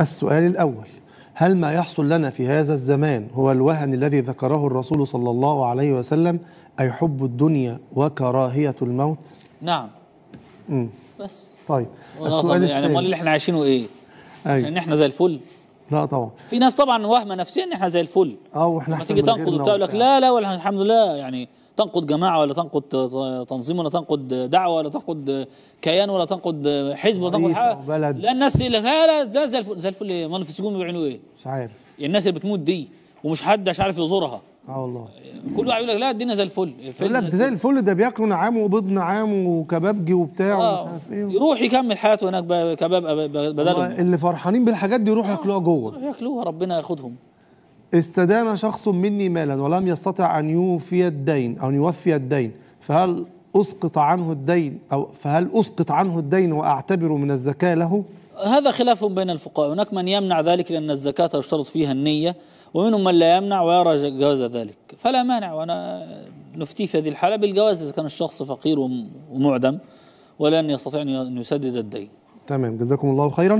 السؤال الأول هل ما يحصل لنا في هذا الزمان هو الوهن الذي ذكره الرسول صلى الله عليه وسلم أي حب الدنيا وكراهية الموت نعم مم. بس طيب السؤال يعني ما اللي احنا عايشينه ايه أي. عشان احنا زي الفل لا طبعا في ناس طبعا وهمه نفسيا ان احنا زي الفل اه واحنا احسن تيجي تنقد وبتاع لك لا لا ولا الحمد لله يعني تنقد جماعه ولا تنقد تنظيم ولا تنقد دعوه ولا تنقد كيان ولا تنقد حزب ولا تنقد حاجه بلد. لا الناس لا لا ده زي الفل زي الفل ما في السجون بيعملوا ايه؟ مش عارف الناس اللي بتموت دي ومش حد مش عارف يزورها اه والله كل واحد يقول لك لا الدنيا زي الفل يقول لك زي الفل ده بياكلوا نعام وبيض نعام وكبابجي وبتاع آه. ومش عارف ايه يروح يكمل حياته هناك كباب بدل اللي فرحانين بالحاجات دي يروح آه، ياكلوها جوه ياكلوها ربنا ياخدهم استدان شخص مني مالا ولم يستطع ان يوفي الدين او ان يوفي الدين فهل اسقط عنه الدين او فهل اسقط عنه الدين واعتبره من الزكاه له؟ هذا خلاف بين الفقهاء هناك من يمنع ذلك لأن الزكاة يشترط فيها النية ومنهم من لا يمنع ويرى جواز ذلك فلا مانع وأنا نفتي في هذه الحالة بالجواز إذا كان الشخص فقير ومعدم ولن يستطيع أن يسدد الدين تمام جزاكم الله خيرا